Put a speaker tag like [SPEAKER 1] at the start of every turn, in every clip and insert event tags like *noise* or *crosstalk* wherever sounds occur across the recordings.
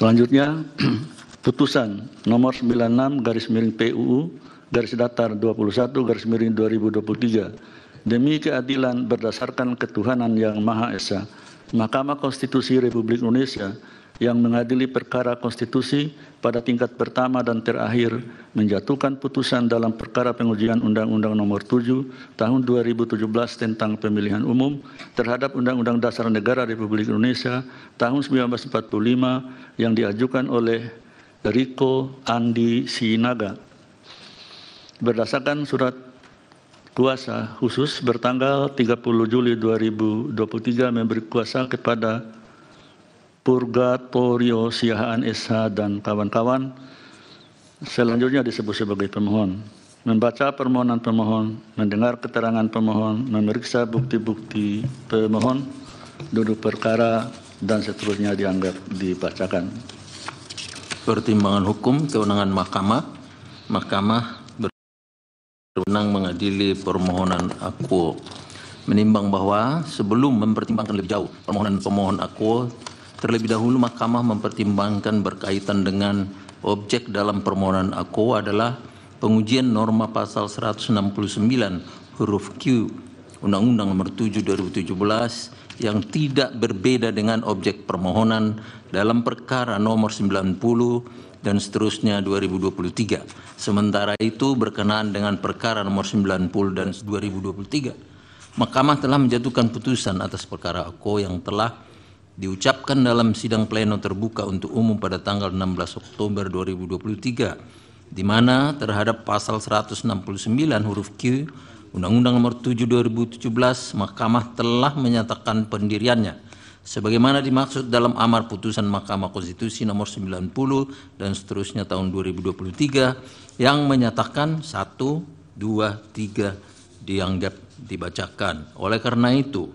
[SPEAKER 1] Selanjutnya *clears throat* putusan nomor 96 garis miring PUU garis datar 21 garis miring 2023 demi keadilan berdasarkan ketuhanan yang Maha Esa Mahkamah Konstitusi Republik Indonesia yang mengadili perkara konstitusi pada tingkat pertama dan terakhir menjatuhkan putusan dalam perkara pengujian Undang-Undang Nomor 7 Tahun 2017 tentang Pemilihan Umum terhadap Undang-Undang Dasar Negara Republik Indonesia tahun 1945 yang diajukan oleh Riko Andi Sinaga. Berdasarkan surat kuasa khusus bertanggal 30 Juli 2023 memberi kuasa kepada Purgatorio Siahaan Esa dan kawan-kawan. Selanjutnya disebut sebagai pemohon. Membaca permohonan pemohon, mendengar keterangan pemohon, memeriksa bukti-bukti pemohon, duduk perkara, dan seterusnya dianggap dibacakan.
[SPEAKER 2] Pertimbangan hukum kewenangan mahkamah. Mahkamah berwenang mengadili permohonan aku menimbang bahwa sebelum mempertimbangkan lebih jauh permohonan pemohon aku Terlebih dahulu mahkamah mempertimbangkan berkaitan dengan objek dalam permohonan aku adalah pengujian norma pasal 169 huruf Q Undang-Undang Nomor 7 2017 yang tidak berbeda dengan objek permohonan dalam perkara nomor 90 dan seterusnya 2023. Sementara itu berkenaan dengan perkara nomor 90 dan 2023, Mahkamah telah menjatuhkan putusan atas perkara aku yang telah diucapkan dalam sidang pleno terbuka untuk umum pada tanggal 16 Oktober 2023 di mana terhadap pasal 169 huruf Q Undang-Undang Nomor 7 2017 Mahkamah telah menyatakan pendiriannya sebagaimana dimaksud dalam amar putusan Mahkamah Konstitusi nomor 90 dan seterusnya tahun 2023 yang menyatakan 1 2 3 dianggap dibacakan. Oleh karena itu,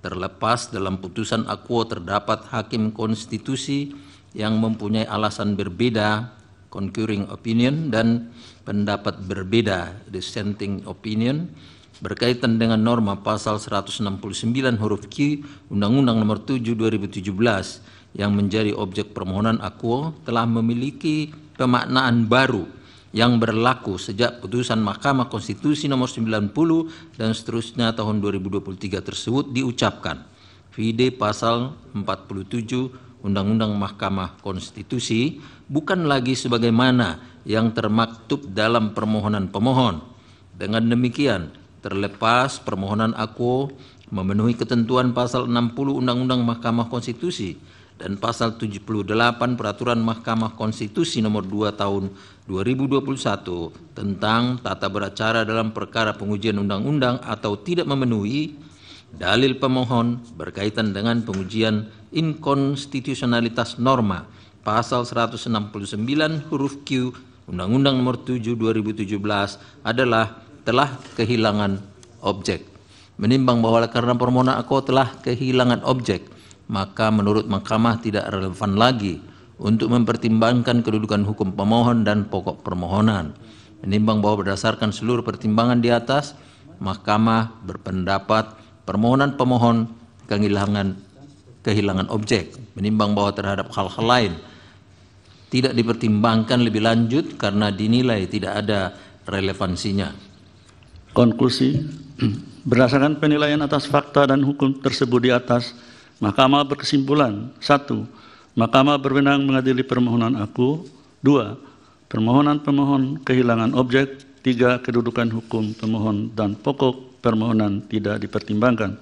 [SPEAKER 2] Terlepas dalam putusan akuo terdapat hakim konstitusi yang mempunyai alasan berbeda, concurring opinion, dan pendapat berbeda, dissenting opinion, berkaitan dengan norma pasal 169 huruf Q Undang-Undang Nomor 7 2017 yang menjadi objek permohonan akuo telah memiliki pemaknaan baru yang berlaku sejak putusan Mahkamah Konstitusi nomor 90 dan seterusnya tahun 2023 tersebut diucapkan. Vide pasal 47 Undang-Undang Mahkamah Konstitusi bukan lagi sebagaimana yang termaktub dalam permohonan pemohon. Dengan demikian, terlepas permohonan aku memenuhi ketentuan pasal 60 Undang-Undang Mahkamah Konstitusi dan pasal 78 Peraturan Mahkamah Konstitusi nomor 2 tahun 2021 tentang tata beracara dalam perkara pengujian undang-undang atau tidak memenuhi dalil pemohon berkaitan dengan pengujian inkonstitusionalitas norma pasal 169 huruf Q Undang-Undang Nomor 7 2017 adalah telah kehilangan objek menimbang bahwa karena permohonan aku telah kehilangan objek maka menurut mahkamah tidak relevan lagi untuk mempertimbangkan kedudukan hukum pemohon dan pokok permohonan. Menimbang bahwa berdasarkan seluruh pertimbangan di atas, mahkamah berpendapat permohonan pemohon kehilangan kehilangan objek, menimbang bahwa terhadap hal-hal lain tidak dipertimbangkan lebih lanjut karena dinilai tidak ada relevansinya.
[SPEAKER 1] Konklusi *clears throat* berdasarkan penilaian atas fakta dan hukum tersebut di atas Mahkamah berkesimpulan, satu, Mahkamah berwenang mengadili permohonan aku, dua, permohonan pemohon kehilangan objek, tiga, kedudukan hukum pemohon dan pokok permohonan tidak dipertimbangkan.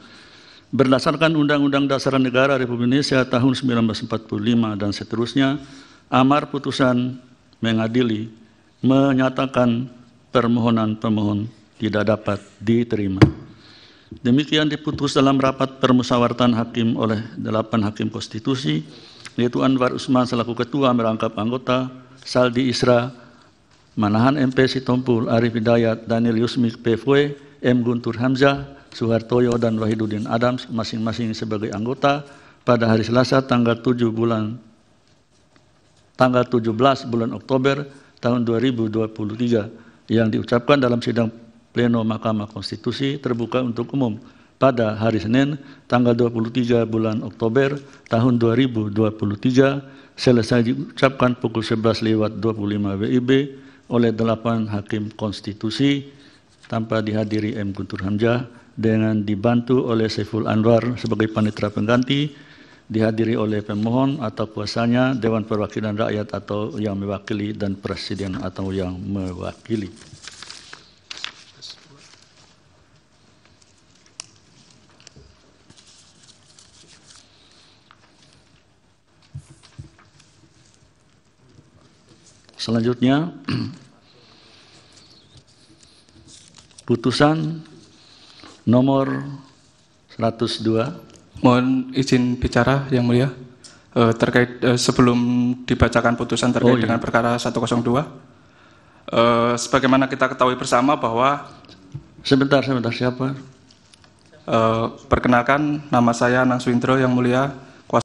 [SPEAKER 1] Berdasarkan Undang-Undang Dasar Negara Republik Indonesia tahun 1945 dan seterusnya, amar putusan mengadili menyatakan permohonan pemohon tidak dapat diterima. Demikian diputus dalam rapat permusawaratan hakim oleh delapan hakim konstitusi, yaitu Anwar Usman selaku ketua merangkap anggota, Saldi Isra, Manahan MP Sitompul, Arif Hidayat, Daniel Yusmik PFW, M. Guntur Hamzah, Suhartoyo, dan Wahiduddin Adams masing-masing sebagai anggota pada hari Selasa tanggal 7 bulan tanggal 17 bulan Oktober tahun 2023 yang diucapkan dalam sidang pleno Mahkamah Konstitusi terbuka untuk umum pada hari Senin tanggal 23 bulan Oktober tahun 2023 selesai diucapkan pukul 11 lewat 25 WIB oleh delapan hakim konstitusi tanpa dihadiri M. Guntur Hamzah dengan dibantu oleh Saiful Anwar sebagai panitera pengganti dihadiri oleh pemohon atau kuasanya Dewan Perwakilan Rakyat atau yang mewakili dan Presiden atau yang mewakili. Selanjutnya putusan nomor 102. Mohon izin bicara yang mulia eh, terkait eh, sebelum dibacakan putusan terkait oh, iya. dengan perkara 102. Eh, sebagaimana kita ketahui bersama bahwa sebentar sebentar siapa perkenalkan nama saya Nang Suindro yang mulia